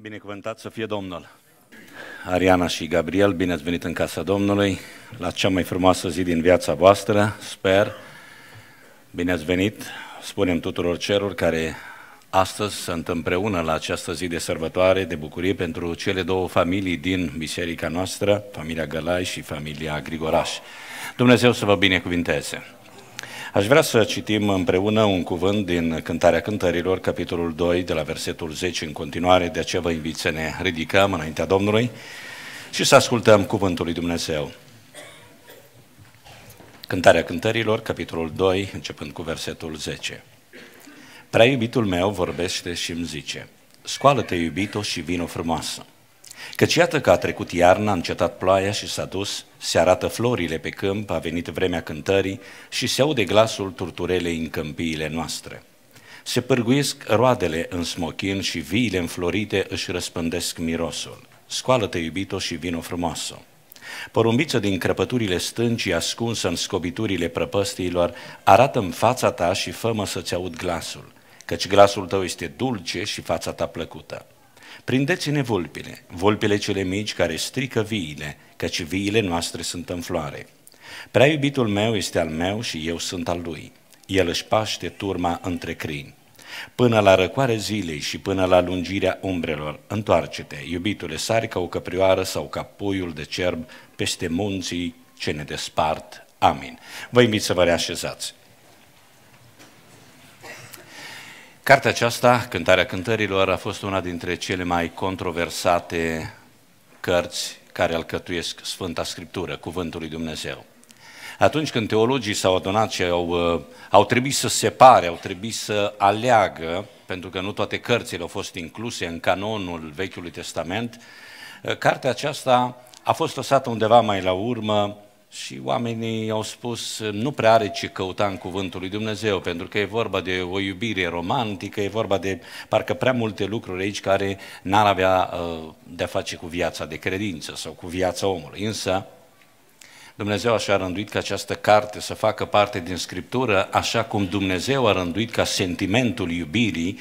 Binecuvântat să fie Domnul! Ariana și Gabriel, bine ați venit în casa Domnului, la cea mai frumoasă zi din viața voastră, sper. Bine ați venit, spunem tuturor celor care astăzi sunt împreună la această zi de sărbătoare, de bucurie pentru cele două familii din biserica noastră, familia Gălai și familia Grigoraș. Dumnezeu să vă binecuvinteze! Aș vrea să citim împreună un cuvânt din Cântarea Cântărilor, capitolul 2, de la versetul 10 în continuare, de aceea vă invit să ne ridicăm înaintea Domnului și să ascultăm cuvântul lui Dumnezeu. Cântarea Cântărilor, capitolul 2, începând cu versetul 10. Prea iubitul meu vorbește și îmi zice, Scoală-te, iubito, și vino frumoasă, Căci iată că a trecut iarna, a încetat ploaia și s-a dus, se arată florile pe câmp, a venit vremea cântării și se aude glasul turturelei în câmpiile noastre. Se pârguiesc roadele în smochin și viile înflorite își răspândesc mirosul. Scoală-te, iubito, și vino frumoasă. Porumbiță din crăpăturile stâncii, ascunsă în scobiturile prăpăstiilor, arată în fața ta și fămă să-ți aud glasul, căci glasul tău este dulce și fața ta plăcută. Prindeți-ne vulpile, vulpile cele mici care strică viile, căci viile noastre sunt în floare. Prea iubitul meu este al meu și eu sunt al lui. El își paște turma între crini. Până la răcoare zilei și până la lungirea umbrelor, întoarce-te, iubitule, sari ca o căprioară sau ca puiul de cerb peste munții ce ne despart. Amin. Vă invit să vă reașezați. Cartea aceasta, Cântarea Cântărilor, a fost una dintre cele mai controversate cărți care alcătuiesc Sfânta Scriptură, Cuvântul lui Dumnezeu. Atunci când teologii s-au adunat și au, uh, au trebuit să separe, au trebuit să aleagă, pentru că nu toate cărțile au fost incluse în canonul Vechiului Testament, uh, cartea aceasta a fost lăsată undeva mai la urmă și oamenii au spus, nu prea are ce căuta în cuvântul lui Dumnezeu, pentru că e vorba de o iubire romantică, e vorba de parcă prea multe lucruri aici care n-ar avea uh, de-a face cu viața de credință sau cu viața omului. Însă, Dumnezeu așa a rânduit ca această carte să facă parte din Scriptură, așa cum Dumnezeu a rânduit ca sentimentul iubirii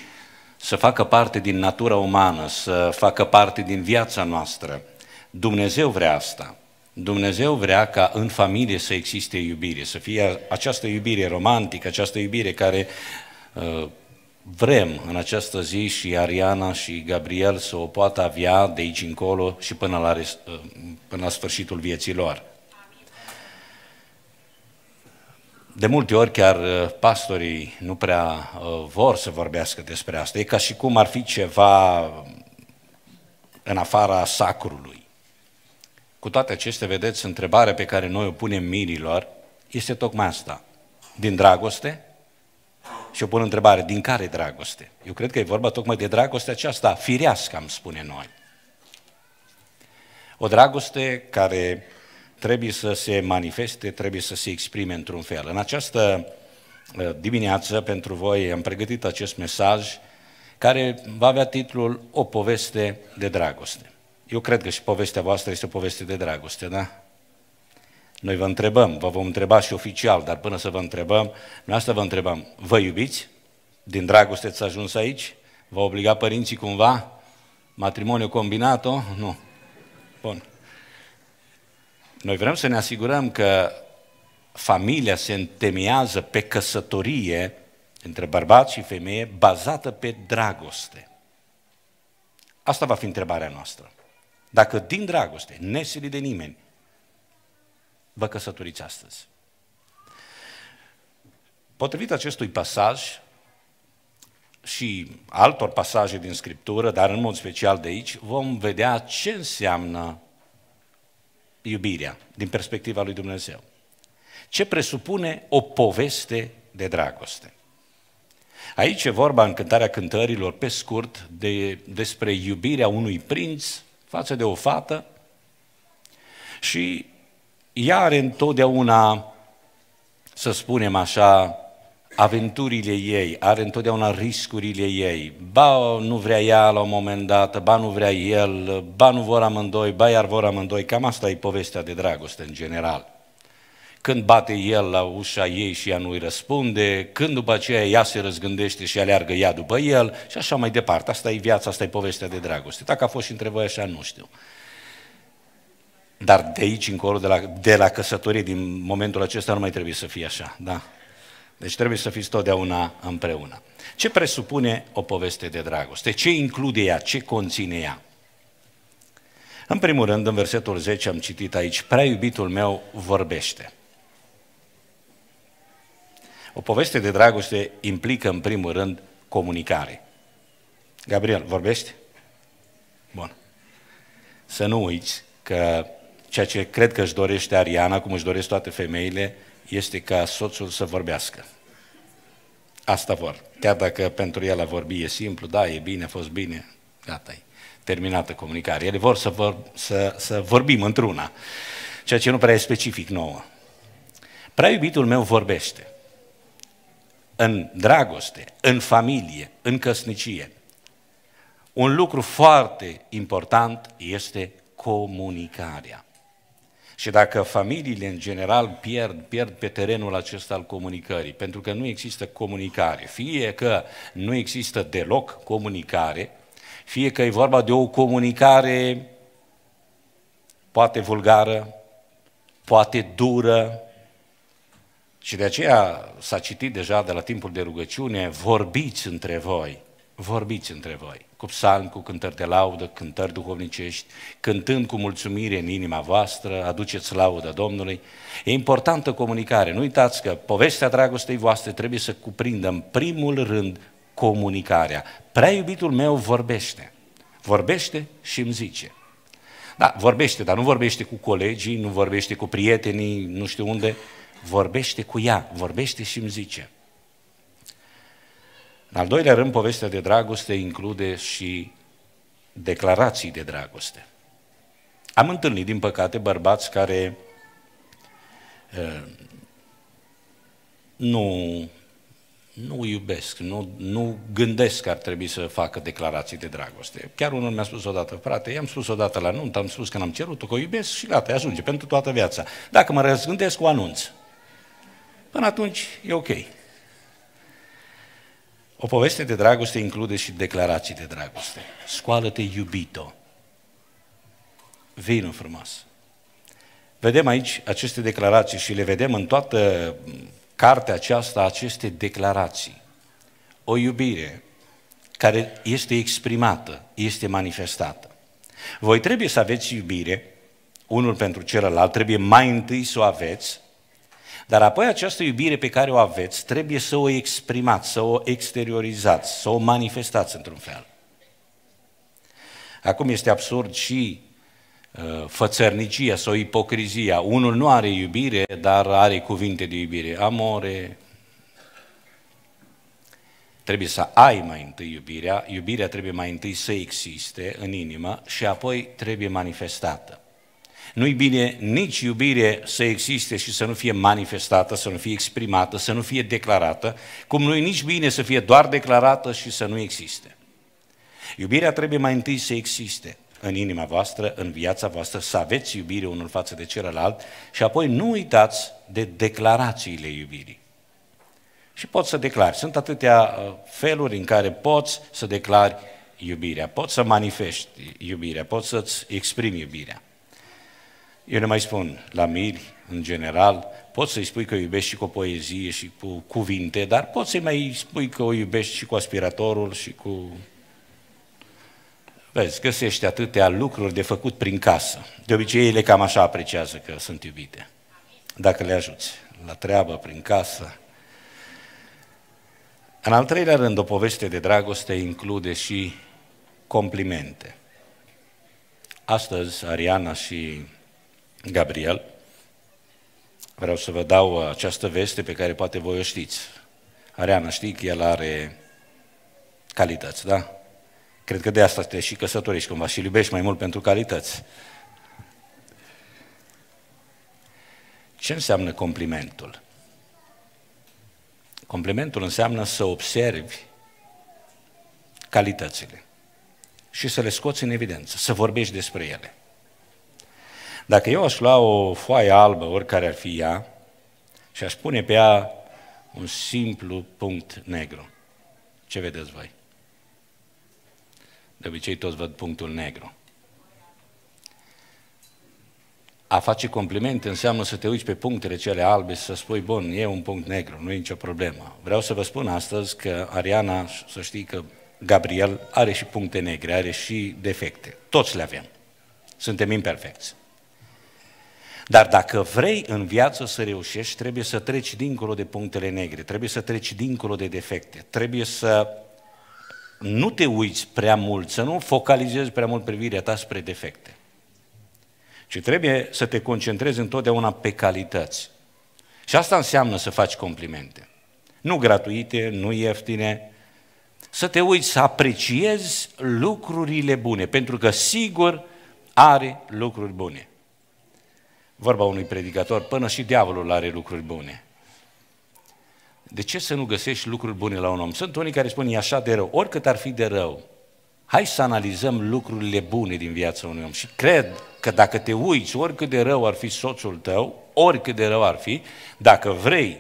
să facă parte din natura umană, să facă parte din viața noastră. Dumnezeu vrea asta. Dumnezeu vrea ca în familie să existe iubire, să fie această iubire romantică, această iubire care uh, vrem în această zi și Ariana și Gabriel să o poată avea de aici încolo și până la, rest, uh, până la sfârșitul vieții lor. De multe ori chiar uh, pastorii nu prea uh, vor să vorbească despre asta. E ca și cum ar fi ceva în afara sacrului. Cu toate acestea, vedeți, întrebarea pe care noi o punem mirilor este tocmai asta. Din dragoste? Și o pun întrebare, din care dragoste? Eu cred că e vorba tocmai de dragoste aceasta, firească, am spune noi. O dragoste care trebuie să se manifeste, trebuie să se exprime într-un fel. În această uh, dimineață, pentru voi, am pregătit acest mesaj care va avea titlul O poveste de dragoste. Eu cred că și povestea voastră este o poveste de dragoste, da? Noi vă întrebăm, vă vom întreba și oficial, dar până să vă întrebăm, noi asta vă întrebăm, vă iubiți? Din dragoste ați ajuns aici? Vă obliga părinții cumva? Matrimoniu combinat -o? Nu. Bun. Noi vrem să ne asigurăm că familia se întemeiază pe căsătorie între bărbat și femeie bazată pe dragoste. Asta va fi întrebarea noastră. Dacă din dragoste, nesili de nimeni, vă căsătoriți astăzi. Potrivit acestui pasaj și altor pasaje din Scriptură, dar în mod special de aici, vom vedea ce înseamnă iubirea din perspectiva lui Dumnezeu. Ce presupune o poveste de dragoste. Aici e vorba în cântarea cântărilor, pe scurt, de, despre iubirea unui prinț față de o fată și ea are întotdeauna, să spunem așa, aventurile ei, are întotdeauna riscurile ei. Ba nu vrea ea la un moment dat, ba nu vrea el, ba nu vor amândoi, ba iar vor amândoi. Cam asta e povestea de dragoste în general când bate el la ușa ei și ea nu-i răspunde, când după aceea ea se răzgândește și aleargă ea după el și așa mai departe. Asta e viața, asta e povestea de dragoste. Dacă a fost și între voi așa, nu știu. Dar de aici încolo, de la, de la căsătorie, din momentul acesta, nu mai trebuie să fie așa, da? Deci trebuie să fiți totdeauna împreună. Ce presupune o poveste de dragoste? Ce include ea? Ce conține ea? În primul rând, în versetul 10 am citit aici, prea iubitul meu vorbește. O poveste de dragoste implică, în primul rând, comunicare. Gabriel, vorbești? Bun. Să nu uiți că ceea ce cred că își dorește Ariana, cum își doresc toate femeile, este ca soțul să vorbească. Asta vor. Chiar dacă pentru el a vorbi e simplu, da, e bine, a fost bine, gata -i. Terminată comunicarea. Ele vor să, vor, să, să vorbim într-una, ceea ce nu prea e specific nouă. Prea iubitul meu vorbește în dragoste, în familie, în căsnicie. Un lucru foarte important este comunicarea. Și dacă familiile în general pierd, pierd pe terenul acesta al comunicării, pentru că nu există comunicare, fie că nu există deloc comunicare, fie că e vorba de o comunicare poate vulgară, poate dură, și de aceea s-a citit deja de la timpul de rugăciune, vorbiți între voi, vorbiți între voi, cu psalm, cu cântări de laudă, cântări duhovnicești, cântând cu mulțumire în inima voastră, aduceți laudă Domnului. E importantă comunicare. Nu uitați că povestea dragostei voastre trebuie să cuprindă în primul rând comunicarea. Prea iubitul meu vorbește. Vorbește și îmi zice. Da, vorbește, dar nu vorbește cu colegii, nu vorbește cu prietenii, nu știu unde, vorbește cu ea, vorbește și îmi zice. În al doilea rând, povestea de dragoste include și declarații de dragoste. Am întâlnit, din păcate, bărbați care uh, nu, nu iubesc, nu, nu gândesc că ar trebui să facă declarații de dragoste. Chiar unul mi-a spus odată, frate, i-am spus odată la nuntă, am spus că n-am cerut-o, că o iubesc și gata, ajunge pentru toată viața. Dacă mă răzgândesc, o anunț. Până atunci e ok. O poveste de dragoste include și declarații de dragoste. Scoală-te, iubito. Vino frumos. Vedem aici aceste declarații și le vedem în toată cartea aceasta, aceste declarații. O iubire care este exprimată, este manifestată. Voi trebuie să aveți iubire, unul pentru celălalt, trebuie mai întâi să o aveți, dar apoi această iubire pe care o aveți trebuie să o exprimați, să o exteriorizați, să o manifestați într-un fel. Acum este absurd și uh, fățărnicia sau ipocrizia. Unul nu are iubire, dar are cuvinte de iubire. Amore. Trebuie să ai mai întâi iubirea, iubirea trebuie mai întâi să existe în inimă și apoi trebuie manifestată. Nu-i bine nici iubire să existe și să nu fie manifestată, să nu fie exprimată, să nu fie declarată, cum nu-i nici bine să fie doar declarată și să nu existe. Iubirea trebuie mai întâi să existe în inima voastră, în viața voastră, să aveți iubire unul față de celălalt și apoi nu uitați de declarațiile iubirii. Și poți să declari. Sunt atâtea uh, feluri în care poți să declari iubirea, poți să manifesti iubirea, poți să-ți exprimi iubirea. Eu le mai spun, la miri, în general, poți să-i spui că o iubești și cu o poezie și cu cuvinte, dar poți să-i mai spui că o iubești și cu aspiratorul și cu... Vezi, găsește atâtea lucruri de făcut prin casă. De obicei, ele cam așa apreciază că sunt iubite. Dacă le ajuți la treabă, prin casă. În al treilea rând, o poveste de dragoste include și complimente. Astăzi, Ariana și Gabriel, vreau să vă dau această veste pe care poate voi o știți. Areana, știi că el are calități, da? Cred că de asta te și căsătorești cumva și iubești mai mult pentru calități. Ce înseamnă complimentul? Complimentul înseamnă să observi calitățile și să le scoți în evidență, să vorbești despre ele. Dacă eu aș lua o foaie albă, oricare ar fi ea, și aș pune pe ea un simplu punct negru, ce vedeți voi? De obicei toți văd punctul negru. A face complimente înseamnă să te uiți pe punctele cele albe și să spui, bun, e un punct negru, nu e nicio problemă. Vreau să vă spun astăzi că Ariana, să știi că Gabriel are și puncte negre, are și defecte. Toți le avem. Suntem imperfecți. Dar dacă vrei în viață să reușești, trebuie să treci dincolo de punctele negre, trebuie să treci dincolo de defecte, trebuie să nu te uiți prea mult, să nu focalizezi prea mult privirea ta spre defecte, ci trebuie să te concentrezi întotdeauna pe calități. Și asta înseamnă să faci complimente. Nu gratuite, nu ieftine, să te uiți, să apreciezi lucrurile bune, pentru că sigur are lucruri bune vorba unui predicator, până și diavolul are lucruri bune. De ce să nu găsești lucruri bune la un om? Sunt unii care spun, e așa de rău, oricât ar fi de rău. Hai să analizăm lucrurile bune din viața unui om. Și cred că dacă te uiți, oricât de rău ar fi soțul tău, oricât de rău ar fi, dacă vrei,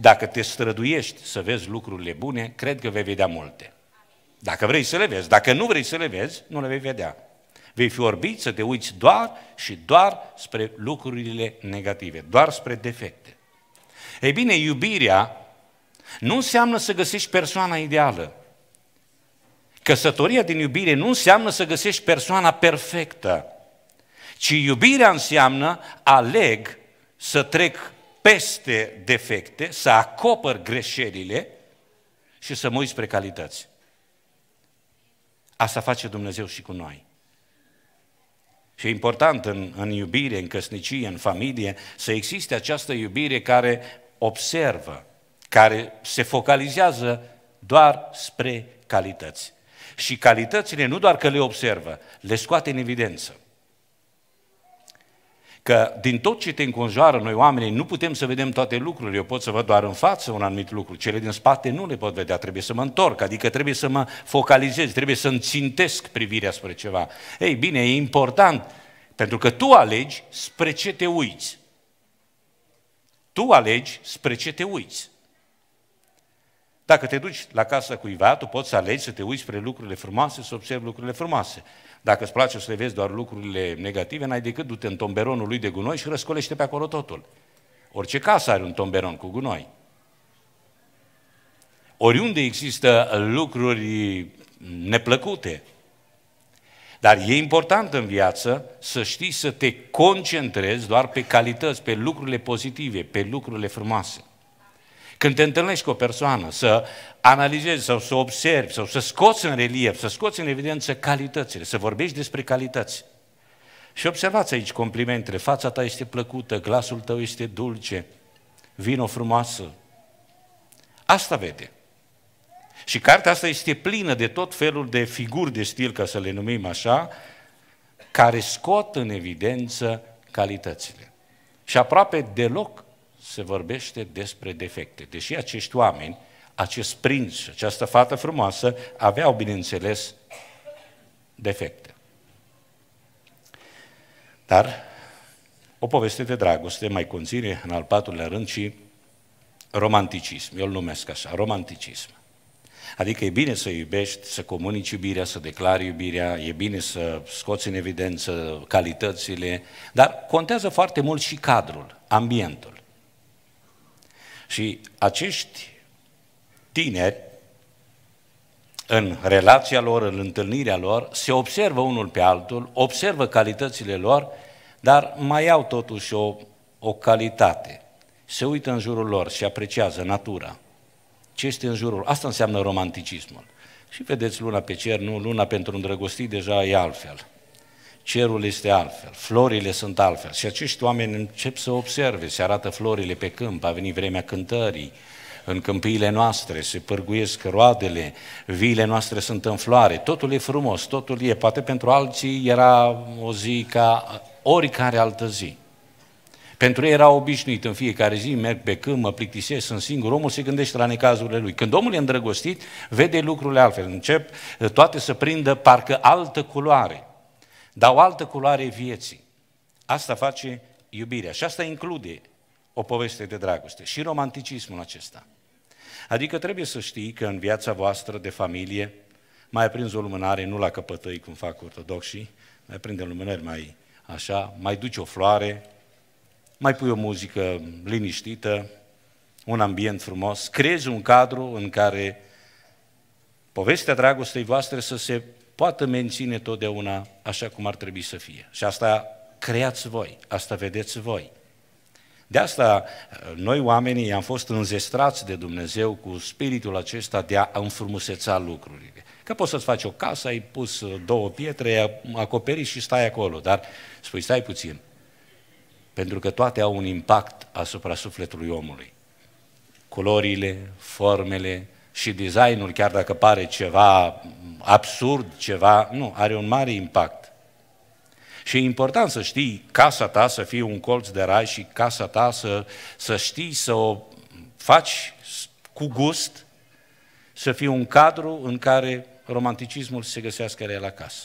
dacă te străduiești să vezi lucrurile bune, cred că vei vedea multe. Dacă vrei să le vezi, dacă nu vrei să le vezi, nu le vei vedea. Vei fi orbit să te uiți doar și doar spre lucrurile negative, doar spre defecte. Ei bine, iubirea nu înseamnă să găsești persoana ideală. Căsătoria din iubire nu înseamnă să găsești persoana perfectă, ci iubirea înseamnă aleg să trec peste defecte, să acopăr greșelile și să mă uit spre calități. Asta face Dumnezeu și cu noi. Și e important în, în iubire, în căsnicie, în familie, să existe această iubire care observă, care se focalizează doar spre calități. Și calitățile nu doar că le observă, le scoate în evidență că din tot ce te înconjoară noi oamenii nu putem să vedem toate lucrurile, eu pot să văd doar în față un anumit lucru, cele din spate nu le pot vedea, trebuie să mă întorc, adică trebuie să mă focalizez, trebuie să-mi țintesc privirea spre ceva. Ei bine, e important, pentru că tu alegi spre ce te uiți. Tu alegi spre ce te uiți. Dacă te duci la casa cuiva, tu poți să alegi să te uiți spre lucrurile frumoase, să observi lucrurile frumoase. Dacă îți place să le vezi doar lucrurile negative, n-ai decât du-te în tomberonul lui de gunoi și răscolește pe acolo totul. Orice casă are un tomberon cu gunoi. Oriunde există lucruri neplăcute. Dar e important în viață să știi să te concentrezi doar pe calități, pe lucrurile pozitive, pe lucrurile frumoase. Când te întâlnești cu o persoană, să analizezi sau să observi sau să scoți în relief, să scoți în evidență calitățile, să vorbești despre calități. Și observați aici complimentele, fața ta este plăcută, glasul tău este dulce, vino frumoasă. Asta vede. Și cartea asta este plină de tot felul de figuri de stil, ca să le numim așa, care scot în evidență calitățile. Și aproape deloc se vorbește despre defecte. Deși acești oameni, acest prinț, această fată frumoasă, aveau, bineînțeles, defecte. Dar o poveste de dragoste mai conține, în al patrulea rând, și romanticism. Eu îl numesc așa, romanticism. Adică e bine să iubești, să comunici iubirea, să declari iubirea, e bine să scoți în evidență calitățile, dar contează foarte mult și cadrul, ambientul. Și acești tineri, în relația lor, în întâlnirea lor, se observă unul pe altul, observă calitățile lor, dar mai au totuși o, o calitate. Se uită în jurul lor și apreciază natura. Ce este în jurul? Asta înseamnă romanticismul. Și vedeți luna pe cer, nu? Luna pentru îndrăgostit deja e altfel cerul este altfel, florile sunt altfel. Și acești oameni încep să observe, se arată florile pe câmp, a venit vremea cântării, în câmpiile noastre, se pârguiesc roadele, viile noastre sunt în floare, totul e frumos, totul e. Poate pentru alții era o zi ca oricare altă zi. Pentru ei era obișnuit în fiecare zi, merg pe câmp, mă plictisesc, sunt singur, omul se gândește la necazurile lui. Când omul e îndrăgostit, vede lucrurile altfel, încep eh, toate să prindă parcă altă culoare. Dau altă culoare vieții. Asta face iubirea și asta include o poveste de dragoste și romanticismul acesta. Adică trebuie să știi că în viața voastră de familie mai aprinzi o lumânare, nu la căpătăi cum fac ortodoxii, mai prinde lumânări mai așa, mai duci o floare, mai pui o muzică liniștită, un ambient frumos, creezi un cadru în care povestea dragostei voastre să se poată menține totdeauna așa cum ar trebui să fie. Și asta creați voi, asta vedeți voi. De asta eh, noi oamenii am fost înzestrați de Dumnezeu cu spiritul acesta de a înfrumuseța lucrurile. Că poți să-ți faci o casă, ai pus eh, două pietre, acoperi și stai acolo, dar spui stai puțin, pentru că toate au un impact asupra sufletului omului. Culorile, formele, și designul, chiar dacă pare ceva absurd, ceva, nu, are un mare impact. Și e important să știi casa ta să fie un colț de rai și casa ta să, să știi să o faci cu gust, să fie un cadru în care romanticismul se găsească la casă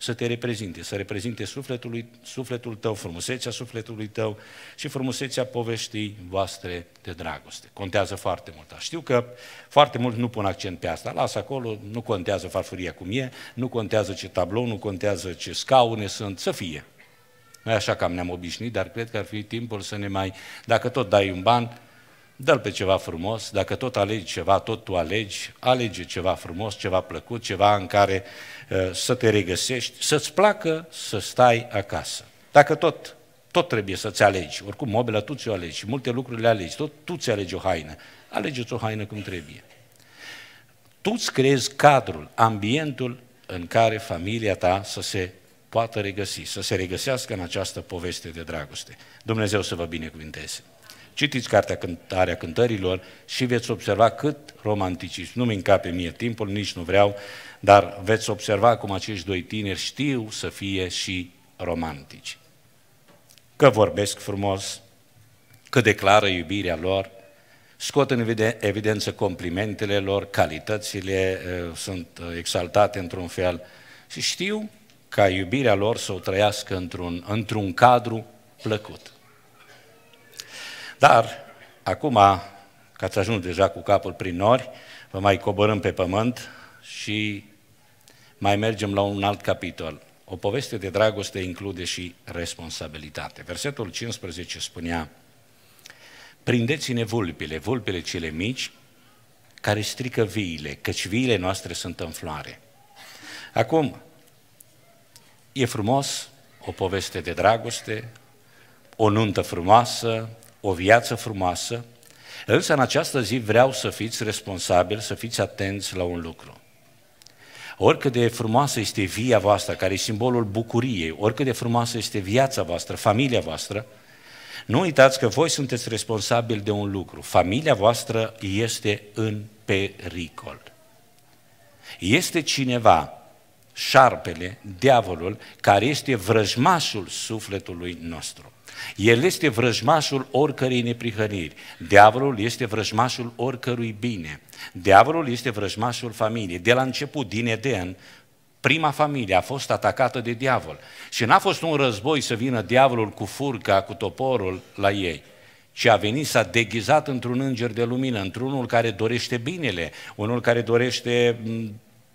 să te reprezinte, să reprezinte sufletul, lui, sufletul tău, frumusețea sufletului tău și frumusețea poveștii voastre de dragoste. Contează foarte mult. Știu că foarte mult nu pun accent pe asta, las acolo, nu contează farfuria cum e, nu contează ce tablou, nu contează ce scaune sunt, să fie. Noi așa cam ne-am obișnuit, dar cred că ar fi timpul să ne mai, dacă tot dai un ban, Dă-l pe ceva frumos, dacă tot alegi ceva, tot tu alegi, alege ceva frumos, ceva plăcut, ceva în care uh, să te regăsești, să-ți placă să stai acasă. Dacă tot, tot trebuie să-ți alegi, oricum mobilă tu ți-o alegi multe lucruri le alegi, tot tu ți alegi o haină, alegeți o haină cum trebuie. Tu îți creezi cadrul, ambientul în care familia ta să se poată regăsi, să se regăsească în această poveste de dragoste. Dumnezeu să vă binecuvinteze! Citiți cartea Cântarea Cântărilor și veți observa cât romanticism. Nu-mi încape mie timpul, nici nu vreau, dar veți observa cum acești doi tineri știu să fie și romantici. Că vorbesc frumos, că declară iubirea lor, scot în evidență complimentele lor, calitățile sunt exaltate într-un fel și știu ca iubirea lor să o trăiască într-un, într-un cadru plăcut. Dar, acum, că ați ajuns deja cu capul prin nori, vă mai coborâm pe pământ și mai mergem la un alt capitol. O poveste de dragoste include și responsabilitate. Versetul 15 spunea, Prindeți-ne vulpile, vulpile cele mici, care strică viile, căci viile noastre sunt în floare. Acum, e frumos o poveste de dragoste, o nuntă frumoasă, o viață frumoasă, însă în această zi vreau să fiți responsabili, să fiți atenți la un lucru. Oricât de frumoasă este via voastră, care e simbolul bucuriei, oricât de frumoasă este viața voastră, familia voastră, nu uitați că voi sunteți responsabili de un lucru. Familia voastră este în pericol. Este cineva, șarpele, diavolul, care este vrăjmașul sufletului nostru. El este vrăjmașul oricărei neprihăniri. Diavolul este vrăjmașul oricărui bine. Diavolul este vrăjmașul familiei. De la început, din Eden, prima familie a fost atacată de diavol. Și n-a fost un război să vină diavolul cu furca, cu toporul la ei ci a venit, s-a deghizat într-un înger de lumină, într-unul care dorește binele, unul care dorește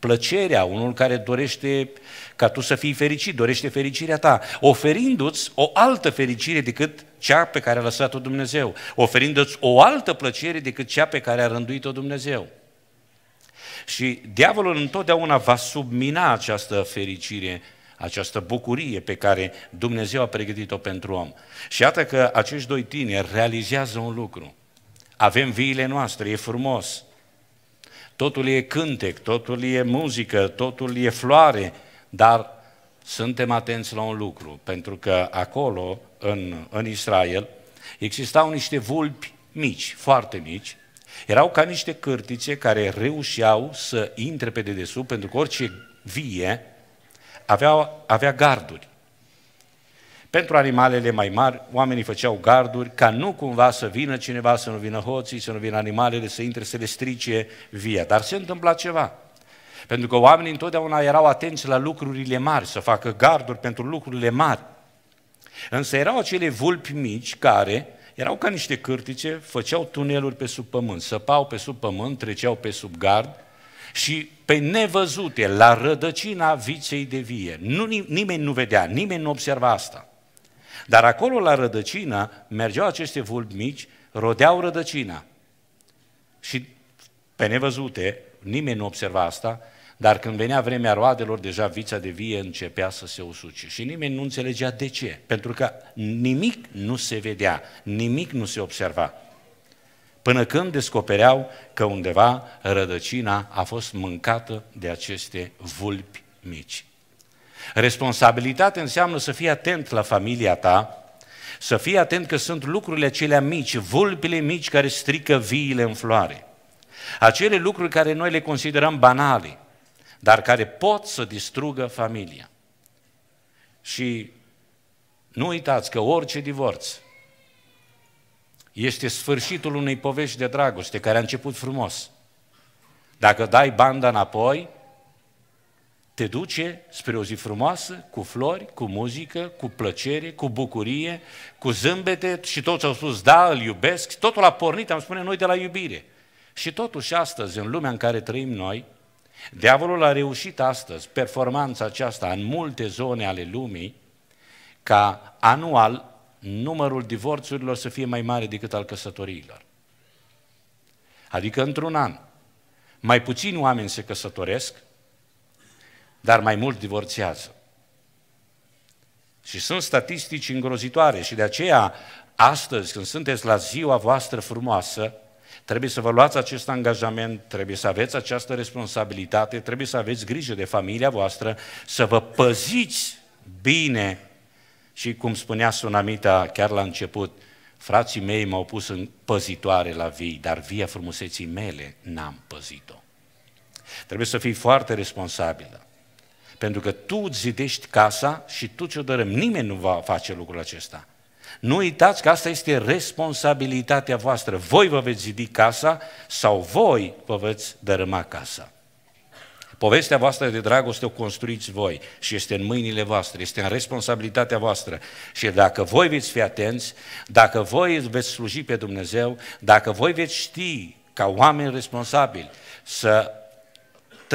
plăcerea, unul care dorește ca tu să fii fericit, dorește fericirea ta, oferindu-ți o altă fericire decât cea pe care a lăsat-o Dumnezeu, oferindu-ți o altă plăcere decât cea pe care a rânduit-o Dumnezeu. Și diavolul întotdeauna va submina această fericire, această bucurie pe care Dumnezeu a pregătit-o pentru om. Și iată că acești doi tineri realizează un lucru. Avem viile noastre, e frumos, totul e cântec, totul e muzică, totul e floare, dar suntem atenți la un lucru, pentru că acolo, în, în Israel, existau niște vulpi mici, foarte mici, erau ca niște cârtițe care reușeau să intre pe dedesubt, pentru că orice vie avea, avea garduri. Pentru animalele mai mari, oamenii făceau garduri ca nu cumva să vină cineva, să nu vină hoții, să nu vină animalele, să intre, să le strice via. Dar se întâmpla ceva. Pentru că oamenii întotdeauna erau atenți la lucrurile mari, să facă garduri pentru lucrurile mari. Însă erau acele vulpi mici care erau ca niște cârtice, făceau tuneluri pe sub pământ, săpau pe sub pământ, treceau pe sub gard și pe nevăzute, la rădăcina viței de vie. Nu, nimeni nu vedea, nimeni nu observa asta. Dar acolo, la rădăcină, mergeau aceste vulpi mici, rodeau rădăcina. Și pe nevăzute, nimeni nu observa asta, dar când venea vremea roadelor, deja vița de vie începea să se usuce. Și nimeni nu înțelegea de ce, pentru că nimic nu se vedea, nimic nu se observa. Până când descopereau că undeva rădăcina a fost mâncată de aceste vulpi mici. Responsabilitate înseamnă să fii atent la familia ta, să fii atent că sunt lucrurile cele mici, vulpile mici care strică viile în floare. Acele lucruri care noi le considerăm banale, dar care pot să distrugă familia. Și nu uitați că orice divorț este sfârșitul unei povești de dragoste care a început frumos. Dacă dai banda înapoi, te duce spre o zi frumoasă, cu flori, cu muzică, cu plăcere, cu bucurie, cu zâmbete și toți au spus, da, îl iubesc, totul a pornit, am spune noi, de la iubire. Și totuși astăzi, în lumea în care trăim noi, diavolul a reușit astăzi performanța aceasta în multe zone ale lumii, ca anual numărul divorțurilor să fie mai mare decât al căsătoriilor. Adică într-un an, mai puțini oameni se căsătoresc, dar mai mult divorțează. Și sunt statistici îngrozitoare și de aceea astăzi când sunteți la ziua voastră frumoasă, trebuie să vă luați acest angajament, trebuie să aveți această responsabilitate, trebuie să aveți grijă de familia voastră, să vă păziți bine și cum spunea Sunamita chiar la început, frații mei m-au pus în păzitoare la vii, dar via frumuseții mele n-am păzit-o. Trebuie să fii foarte responsabilă. Pentru că tu zidești casa și tu ce o dărâm. Nimeni nu va face lucrul acesta. Nu uitați că asta este responsabilitatea voastră. Voi vă veți zidi casa sau voi vă veți dărâma casa. Povestea voastră de dragoste o construiți voi și este în mâinile voastre, este în responsabilitatea voastră. Și dacă voi veți fi atenți, dacă voi veți sluji pe Dumnezeu, dacă voi veți ști ca oameni responsabili să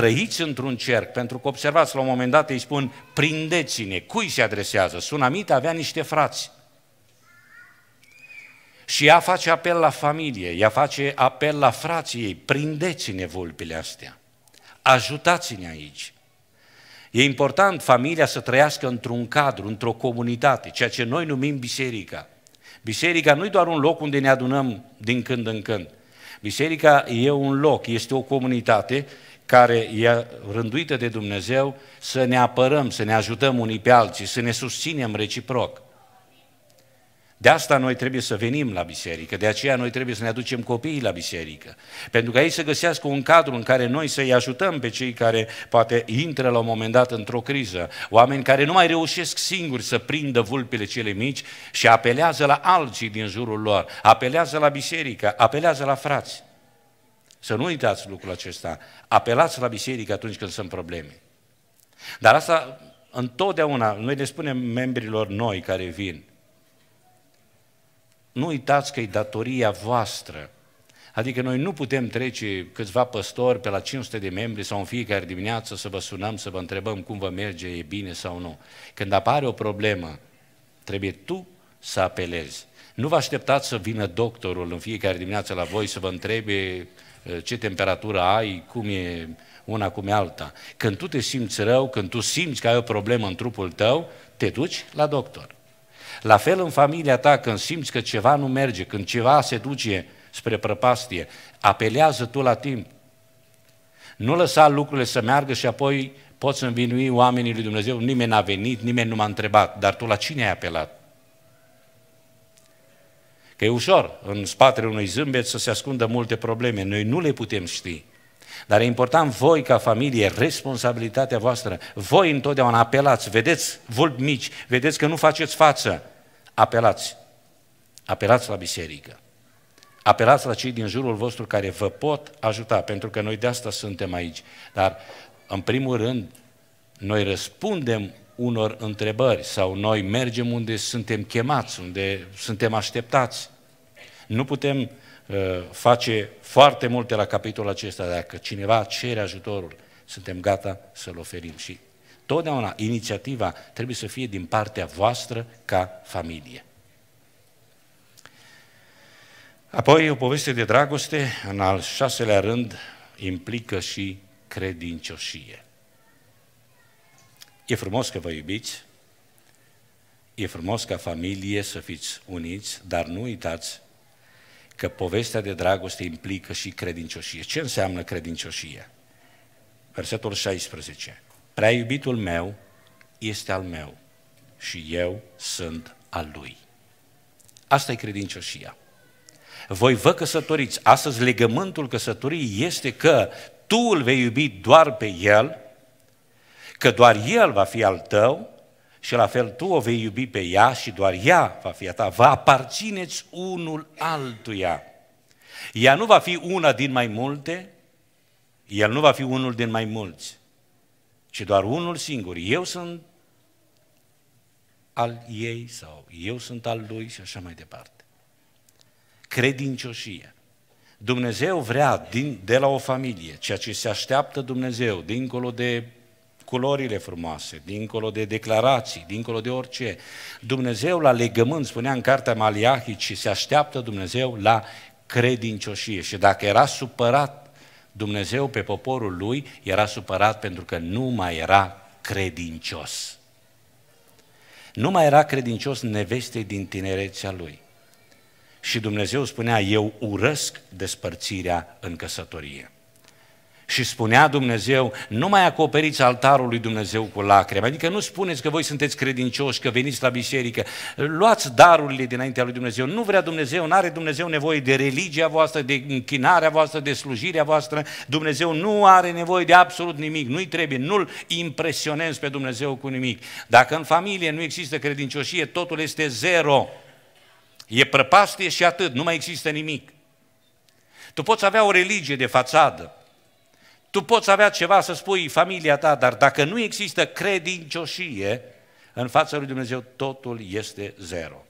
trăiți într-un cerc, pentru că observați, la un moment dat îi spun, prindeți-ne, cui se adresează? Sunamita avea niște frați. Și ea face apel la familie, ea face apel la frații ei, prindeți-ne vulpile astea, ajutați-ne aici. E important familia să trăiască într-un cadru, într-o comunitate, ceea ce noi numim biserica. Biserica nu e doar un loc unde ne adunăm din când în când. Biserica e un loc, este o comunitate care e rânduită de Dumnezeu să ne apărăm, să ne ajutăm unii pe alții, să ne susținem reciproc. De asta noi trebuie să venim la biserică, de aceea noi trebuie să ne aducem copiii la biserică, pentru că ei să găsească un cadru în care noi să-i ajutăm pe cei care poate intră la un moment dat într-o criză, oameni care nu mai reușesc singuri să prindă vulpile cele mici și apelează la alții din jurul lor, apelează la biserică, apelează la frați. Să nu uitați lucrul acesta. Apelați la biserică atunci când sunt probleme. Dar asta întotdeauna, noi le spunem membrilor noi care vin, nu uitați că e datoria voastră. Adică noi nu putem trece câțiva păstori pe la 500 de membri sau în fiecare dimineață să vă sunăm, să vă întrebăm cum vă merge, e bine sau nu. Când apare o problemă, trebuie tu să apelezi. Nu vă așteptați să vină doctorul în fiecare dimineață la voi să vă întrebe Eh, ce temperatură ai, cum e una, cum e alta. Când tu te simți rău, când tu simți că ai o problemă în trupul tău, te duci la doctor. La fel în familia ta, când simți că ceva nu merge, când ceva se duce spre prăpastie, apelează tu la timp. Nu lăsa lucrurile să meargă și apoi poți învinui oamenii lui Dumnezeu. Nimeni n-a venit, nimeni nu m-a întrebat, dar tu la cine ai apelat? Că e ușor în spatele unui zâmbet să se ascundă multe probleme. Noi nu le putem ști. Dar e important voi ca familie, responsabilitatea voastră. Voi întotdeauna apelați, vedeți vulpi mici, vedeți că nu faceți față. Apelați. Apelați la biserică. Apelați la cei din jurul vostru care vă pot ajuta, pentru că noi de asta suntem aici. Dar, în primul rând, noi răspundem unor întrebări sau noi mergem unde suntem chemați, unde suntem așteptați. Nu putem uh, face foarte multe la capitolul acesta, dacă cineva cere ajutorul, suntem gata să-l oferim și totdeauna inițiativa trebuie să fie din partea voastră ca familie. Apoi, o poveste de dragoste, în al șaselea rând, implică și credincioșie. E frumos că vă iubiți, e frumos ca familie să fiți uniți, dar nu uitați că povestea de dragoste implică și credincioșie. Ce înseamnă credincioșie? Versetul 16. Prea iubitul meu este al meu și eu sunt al lui. Asta e credincioșia. Voi vă căsătoriți. Astăzi legământul căsătoriei este că tu îl vei iubi doar pe el că doar El va fi al tău și la fel tu o vei iubi pe ea și doar ea va fi a ta. Vă aparțineți unul altuia. Ea nu va fi una din mai multe, el nu va fi unul din mai mulți, ci doar unul singur. Eu sunt al ei sau eu sunt al lui și așa mai departe. Credincioșie. Dumnezeu vrea din, de la o familie, ceea ce se așteaptă Dumnezeu, dincolo de culorile frumoase, dincolo de declarații, dincolo de orice. Dumnezeu la legământ, spunea în cartea Maliahii, și se așteaptă Dumnezeu la credincioșie. Și dacă era supărat Dumnezeu pe poporul lui, era supărat pentru că nu mai era credincios. Nu mai era credincios nevestei din tinerețea lui. Și Dumnezeu spunea, eu urăsc despărțirea în căsătorie. Și spunea Dumnezeu, nu mai acoperiți altarul lui Dumnezeu cu lacrimi, adică nu spuneți că voi sunteți credincioși, că veniți la biserică, luați darurile dinaintea lui Dumnezeu, nu vrea Dumnezeu, nu are Dumnezeu nevoie de religia voastră, de închinarea voastră, de slujirea voastră, Dumnezeu nu are nevoie de absolut nimic, nu-i trebuie, nu-L impresionezi pe Dumnezeu cu nimic. Dacă în familie nu există credincioșie, totul este zero, e prăpastie și atât, nu mai există nimic. Tu poți avea o religie de fațadă, tu poți avea ceva să spui familia ta, dar dacă nu există credincioșie în fața lui Dumnezeu, totul este zero.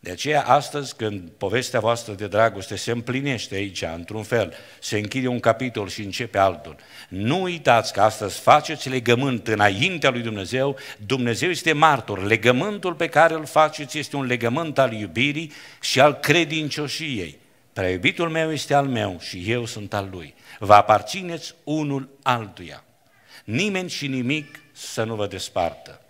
De aceea astăzi când povestea voastră de dragoste se împlinește aici, într-un fel, se închide un capitol și începe altul, nu uitați că astăzi faceți legământ înaintea lui Dumnezeu, Dumnezeu este martor, legământul pe care îl faceți este un legământ al iubirii și al credincioșiei. Prea iubitul meu este al meu și eu sunt al lui. Vă aparțineți unul altuia. Nimeni și nimic să nu vă despartă.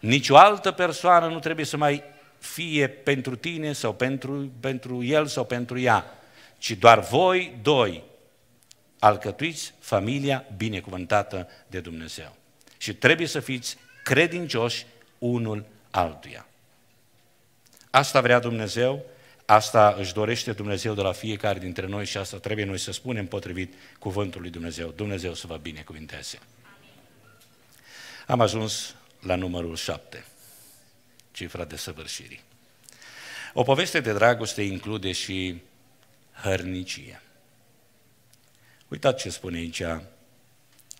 Nici o altă persoană nu trebuie să mai fie pentru tine sau pentru, pentru el sau pentru ea, ci doar voi doi alcătuiți familia binecuvântată de Dumnezeu. Și trebuie să fiți credincioși unul altuia. Asta vrea Dumnezeu Asta își dorește Dumnezeu de la fiecare dintre noi și asta trebuie noi să spunem potrivit cuvântului Dumnezeu. Dumnezeu să vă binecuvinteze. Am ajuns la numărul 7, cifra de săvârșirii. O poveste de dragoste include și hărnicie. Uitați ce spune aici,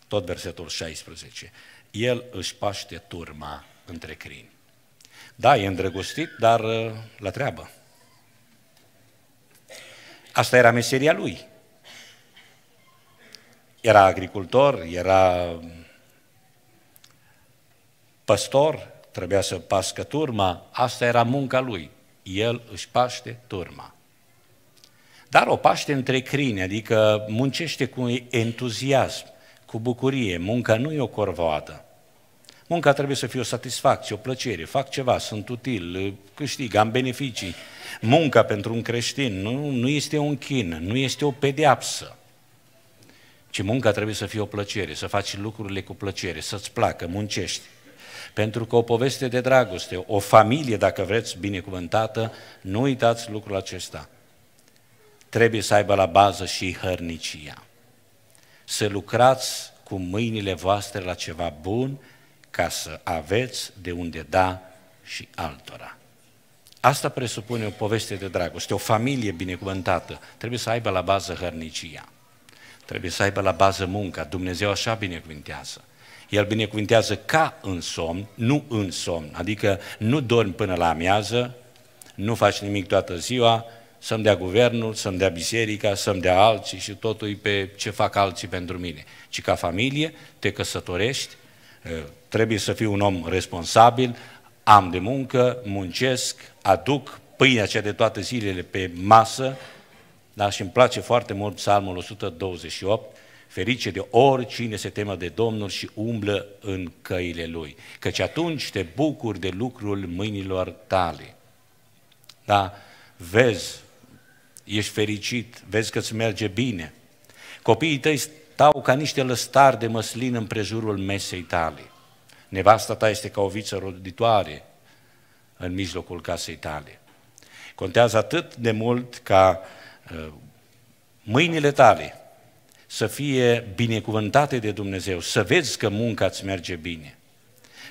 tot versetul 16. El își paște turma între crini. Da, e îndrăgostit, dar uh, la treabă. Asta era meseria lui. Era agricultor, era păstor, trebuia să pască turma, asta era munca lui. El își paște turma. Dar o paște între crine, adică muncește cu entuziasm, cu bucurie. Munca nu e o corvoadă. Munca trebuie să fie o satisfacție, o plăcere, fac ceva, sunt util, câștig, am beneficii. Munca pentru un creștin nu, nu este un chin, nu este o pedeapsă. Ci munca trebuie să fie o plăcere, să faci lucrurile cu plăcere, să-ți placă, muncești. Pentru că o poveste de dragoste, o familie, dacă vreți, binecuvântată, nu uitați lucrul acesta. Trebuie să aibă la bază și hărnicia. Să lucrați cu mâinile voastre la ceva bun, ca să aveți de unde da și altora. Asta presupune o poveste de dragoste, o familie binecuvântată. Trebuie să aibă la bază hărnicia. Trebuie să aibă la bază munca. Dumnezeu așa binecuvintează. El binecuvintează ca în somn, nu în somn. Adică nu dormi până la amiază, nu faci nimic toată ziua, să-mi dea guvernul, să-mi dea biserica, să-mi dea alții și totul e pe ce fac alții pentru mine. Ci ca familie te căsătorești, Eh, trebuie să fiu un om responsabil, am de muncă, muncesc, aduc pâinea cea de toate zilele pe masă, dar și îmi place foarte mult psalmul 128, ferice de oricine se temă de Domnul și umblă în căile Lui, căci atunci te bucuri de lucrul mâinilor tale. Da? Vezi, ești fericit, vezi că îți merge bine. Copiii tăi stau ca niște lăstari de măslin în prejurul mesei tale. Nevasta ta este ca o viță roditoare în mijlocul casei tale. Contează atât de mult ca ă, mâinile tale să fie binecuvântate de Dumnezeu, să vezi că munca îți merge bine.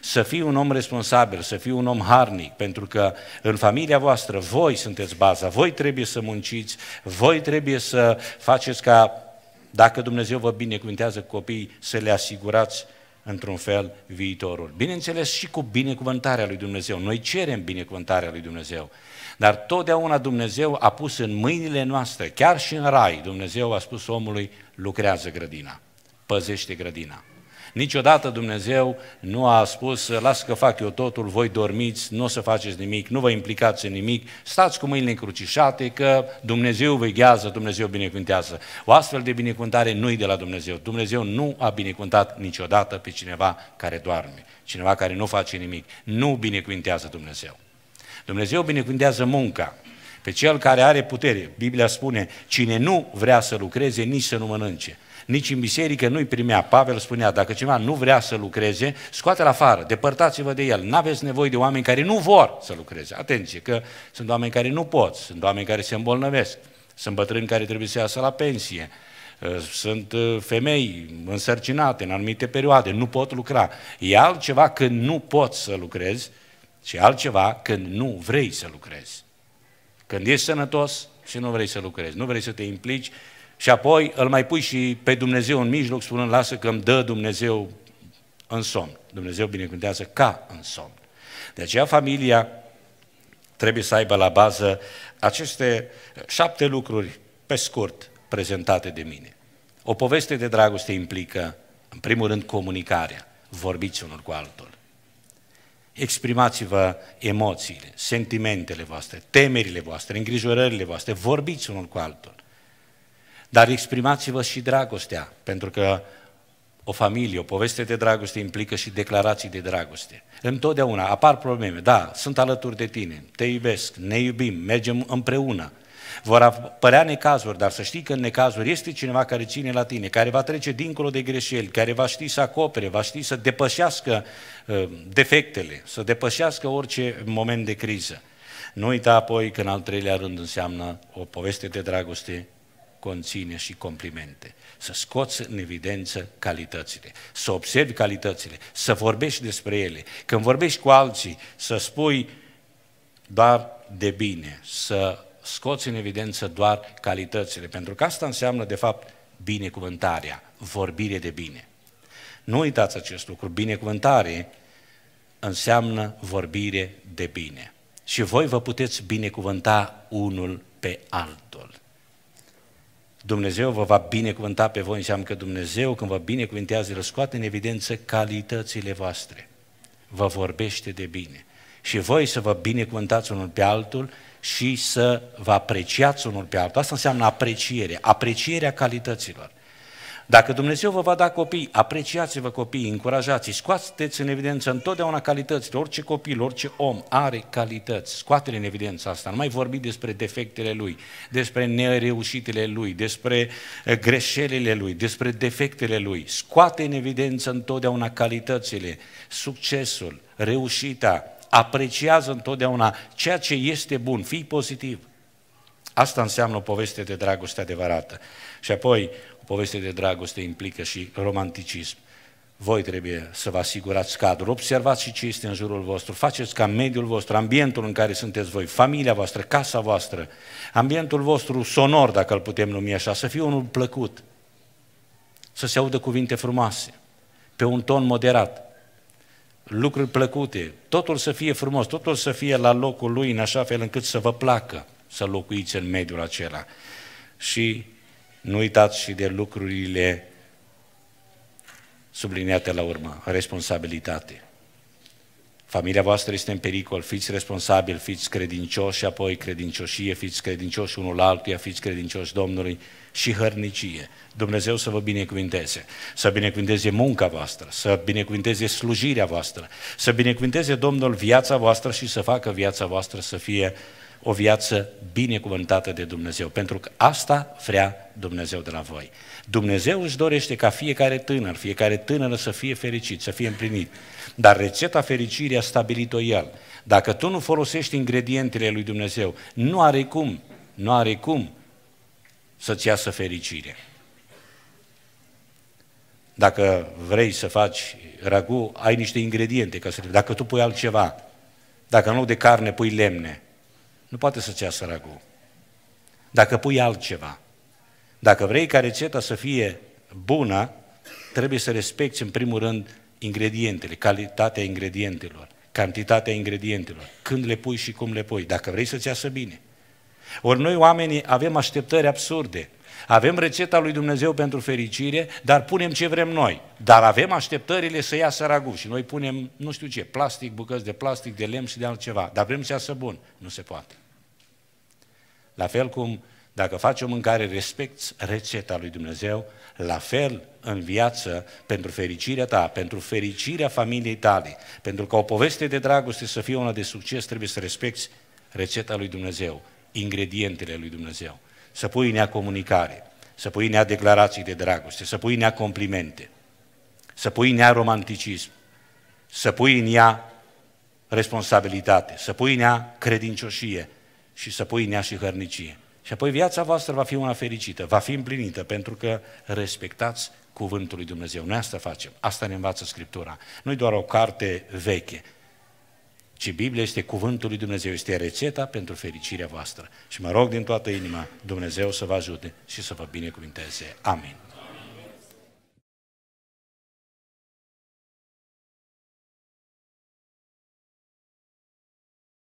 Să fii un om responsabil, să fii un om harnic, pentru că în familia voastră voi sunteți baza, voi trebuie să munciți, voi trebuie să faceți ca dacă Dumnezeu vă binecuvântează copiii, să le asigurați într-un fel viitorul. Bineînțeles și cu binecuvântarea lui Dumnezeu. Noi cerem binecuvântarea lui Dumnezeu. Dar totdeauna Dumnezeu a pus în mâinile noastre, chiar și în rai, Dumnezeu a spus omului, lucrează grădina, păzește grădina. Niciodată Dumnezeu nu a spus, lasă că fac eu totul, voi dormiți, nu o să faceți nimic, nu vă implicați în nimic, stați cu mâinile încrucișate că Dumnezeu veghează, Dumnezeu binecuvântează. O astfel de binecuvântare nu-i de la Dumnezeu. Dumnezeu nu a binecuvântat niciodată pe cineva care doarme, cineva care nu face nimic. Nu binecuvântează Dumnezeu. Dumnezeu binecuvântează munca, pe cel care are putere. Biblia spune, cine nu vrea să lucreze, nici să nu mănânce nici în biserică nu-i primea. Pavel spunea, dacă cineva nu vrea să lucreze, scoate-l afară, depărtați-vă de el. N-aveți nevoie de oameni care nu vor să lucreze. Atenție, că sunt oameni care nu pot, sunt oameni care se îmbolnăvesc, sunt bătrâni care trebuie să iasă la pensie, ă, sunt ă, femei însărcinate în anumite perioade, nu pot lucra. E altceva când nu poți să lucrezi și altceva când nu vrei să lucrezi. Când ești sănătos și nu vrei să lucrezi, nu vrei să te implici, și apoi îl mai pui și pe Dumnezeu în mijloc, spunând, lasă că îmi dă Dumnezeu în somn. Dumnezeu binecuvântează ca în somn. De aceea familia trebuie să aibă la bază aceste șapte lucruri, pe scurt, prezentate de mine. O poveste de dragoste implică, în primul rând, comunicarea. Vorbiți unul cu altul. Exprimați-vă emoțiile, sentimentele voastre, temerile voastre, îngrijorările voastre. Vorbiți unul cu altul. Dar exprimați-vă și dragostea, pentru că o familie, o poveste de dragoste implică și declarații de dragoste. Întotdeauna apar probleme, da, sunt alături de tine, te iubesc, ne iubim, mergem împreună. Vor apărea necazuri, dar să știi că în necazuri este cineva care ține la tine, care va trece dincolo de greșeli, care va ști să acopere, va ști să depășească ă, defectele, să depășească orice moment de criză. Nu uita apoi că în al treilea rând înseamnă o poveste de dragoste conține și complimente. Să scoți în evidență calitățile, să observi calitățile, să vorbești despre ele. Când vorbești cu alții, să spui doar de bine, să scoți în evidență doar calitățile, pentru că asta înseamnă, de fapt, binecuvântarea, vorbire de bine. Nu uitați acest lucru, binecuvântare înseamnă vorbire de bine. Și voi vă puteți binecuvânta unul pe altul. Dumnezeu vă va binecuvânta pe voi, înseamnă că Dumnezeu când vă îl scoate în evidență calitățile voastre. Vă vorbește de bine. Și voi să vă binecuvântați unul pe altul și să vă apreciați unul pe altul. Asta înseamnă apreciere, aprecierea calităților. Dacă Dumnezeu vă va da copii, apreciați-vă copiii, încurajați-i, scoateți în evidență întotdeauna calitățile. Orice copil, orice om are calități. scoate în evidență asta. Nu mai vorbi despre defectele lui, despre nereușitele lui, despre eh, greșelile lui, despre defectele lui. Scoate în evidență întotdeauna calitățile, succesul, reușita. Apreciază întotdeauna ceea ce este bun. Fii pozitiv. Asta înseamnă o poveste de dragoste adevărată. Și apoi, poveste de dragoste implică și romanticism. Voi trebuie să vă asigurați cadrul, observați și ce este în jurul vostru, faceți ca mediul vostru, ambientul în care sunteți voi, familia voastră, casa voastră, ambientul vostru sonor, dacă îl putem numi așa, să fie unul plăcut, să se audă cuvinte frumoase, pe un ton moderat, lucruri plăcute, totul să fie frumos, totul să fie la locul lui în așa fel încât să vă placă să locuiți în mediul acela. Și nu uitați și de lucrurile subliniate la urmă, responsabilitate. Familia voastră este în pericol, fiți responsabili, fiți credincioși și apoi credincioșie, fiți credincioși unul altuia, fiți credincioși Domnului și hărnicie. Dumnezeu să vă binecuvinteze, să binecuvinteze munca voastră, să binecuvinteze slujirea voastră, să binecuvinteze Domnul viața voastră și să facă viața voastră să fie o viață binecuvântată de Dumnezeu, pentru că asta vrea Dumnezeu de la voi. Dumnezeu își dorește ca fiecare tânăr, fiecare tânără să fie fericit, să fie împlinit, dar rețeta fericirii a stabilit-o El. Dacă tu nu folosești ingredientele lui Dumnezeu, nu are cum, nu are cum să-ți iasă fericire. Dacă vrei să faci ragu, ai niște ingrediente. Ca să... Dacă tu pui altceva, dacă în loc de carne pui lemne, nu poate să-ți ia săracul. Dacă pui altceva, dacă vrei ca rețeta să fie bună, trebuie să respecti în primul rând ingredientele, calitatea ingredientelor, cantitatea ingredientelor, când le pui și cum le pui, dacă vrei să-ți iasă bine. Ori noi oamenii avem așteptări absurde. Avem rețeta lui Dumnezeu pentru fericire, dar punem ce vrem noi. Dar avem așteptările să iasă ragu și noi punem, nu știu ce, plastic, bucăți de plastic, de lemn și de altceva. Dar vrem să iasă bun. Nu se poate. La fel cum dacă faci o mâncare, respecti rețeta lui Dumnezeu, la fel în viață, pentru fericirea ta, pentru fericirea familiei tale, pentru că o poveste de dragoste să fie una de succes, trebuie să respecti rețeta lui Dumnezeu, ingredientele lui Dumnezeu, să pui în ea comunicare, să pui în ea declarații de dragoste, să pui în ea complimente, să pui în ea romanticism, să pui în ea responsabilitate, să pui în ea credincioșie, și să pui nea și hărnicie. Și apoi viața voastră va fi una fericită, va fi împlinită, pentru că respectați cuvântul lui Dumnezeu. Noi asta facem, asta ne învață Scriptura. Nu doar o carte veche, ci Biblia este cuvântul lui Dumnezeu, este rețeta pentru fericirea voastră. Și mă rog din toată inima, Dumnezeu să vă ajute și să vă binecuvinteze. Amin.